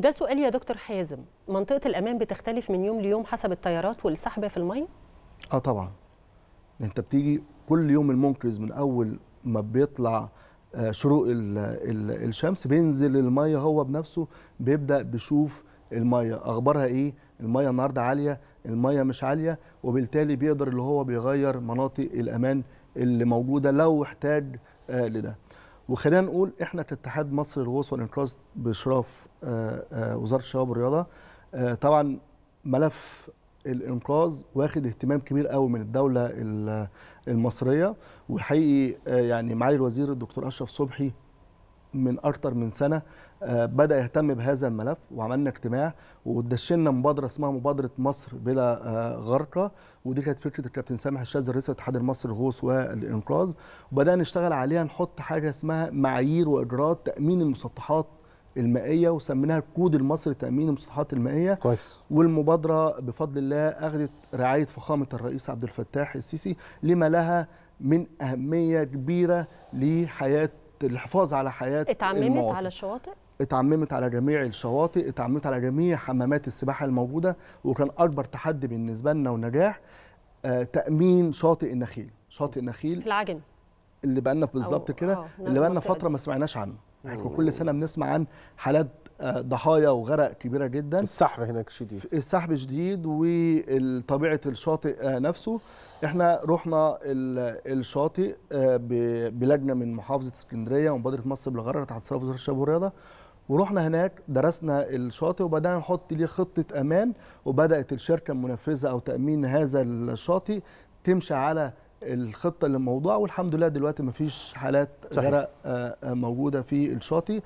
وده سؤال يا دكتور حازم منطقه الامان بتختلف من يوم ليوم حسب التيارات والسحب في الميه اه طبعا انت بتيجي كل يوم المنقذ من اول ما بيطلع آه، شروق الشمس بينزل الميه هو بنفسه بيبدا بيشوف الميه اخبارها ايه الميه النهارده عاليه الميه مش عاليه وبالتالي بيقدر اللي هو بيغير مناطق الامان اللي موجوده لو احتاج آه، لده وخلينا نقول احنا كاتحاد مصر للغوص والانقاذ باشراف آه، آه، وزاره الشباب والرياضه آه، طبعا ملف الانقاذ واخد اهتمام كبير قوي من الدوله المصريه وحقيقي يعني معالي الوزير الدكتور اشرف صبحي من اكتر من سنه آه، بدا يهتم بهذا الملف وعملنا اجتماع ودشنا مبادره اسمها مبادره مصر بلا آه، غرقه ودي كانت فكره الكابتن سامح الشاذ رئيس اتحاد المصري الغوص والانقاذ وبدانا نشتغل عليها نحط حاجه اسمها معايير واجراءات تامين المسطحات المائيه وسميناها الكود المصري تامين المسطحات المائيه كويس والمبادره بفضل الله اخذت رعايه فخامه الرئيس عبد الفتاح السيسي لما لها من اهميه كبيره لحياه الحفاظ على حياه اتعممت المواطن. على الشواطئ اتعممت على جميع الشواطئ اتعممت على جميع حمامات السباحه الموجوده وكان اكبر تحدي بالنسبه لنا ونجاح آه، تامين شاطئ النخيل شاطئ النخيل في العجم اللي بقى لنا بالظبط كده آه، اللي بقى لنا فتره ما سمعناش عنه احنا يعني كل سنه بنسمع عن حالات ضحايا وغرق كبيره جدا السحب هناك شديد السحب شديد وطبيعه الشاطئ آه، نفسه احنا رحنا الشاطئ آه، بلجنه من محافظه اسكندريه ومبادره مصر بالغرق تحت تصرف وزاره الشباب والرياضه ورحنا هناك درسنا الشاطئ وبدانا نحط ليه خطه امان وبدات الشركه المنفذه او تامين هذا الشاطئ تمشي على الخطه للموضوع والحمد لله دلوقتي مفيش حالات غرق آه، موجوده في الشاطئ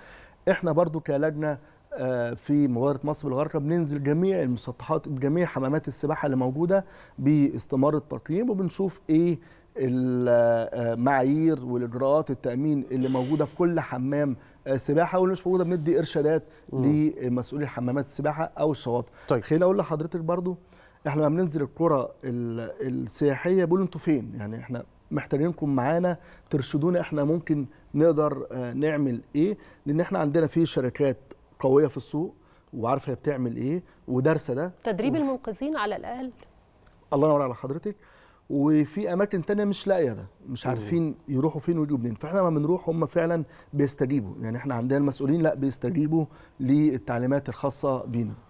احنا برضو كلجنه آه، في مبادره مصر بالغرقه بننزل جميع المسطحات بجميع حمامات السباحه اللي موجوده باستمرار التقييم وبنشوف ايه المعايير آه، والاجراءات التامين اللي موجوده في كل حمام آه، سباحه واللي مش موجوده بندي ارشادات لمسؤولي حمامات السباحه او الشواطئ طيب. خليني اقول لحضرتك برضو احنا لما بننزل الكره السياحيه بيقولوا انتوا فين يعني احنا محتاجينكم معانا ترشدونا احنا ممكن نقدر آه، نعمل ايه لان احنا عندنا في شركات قويه في السوق وعارفه هي بتعمل ايه ودارسه ده تدريب و... المنقذين على الاقل الله ينور على حضرتك وفي اماكن تانية مش لاقيه ده مش عارفين يروحوا فين ويجوا منين فاحنا لما بنروح هم فعلا بيستجيبوا يعني احنا عندنا المسؤولين لا بيستجيبوا للتعليمات الخاصه بينا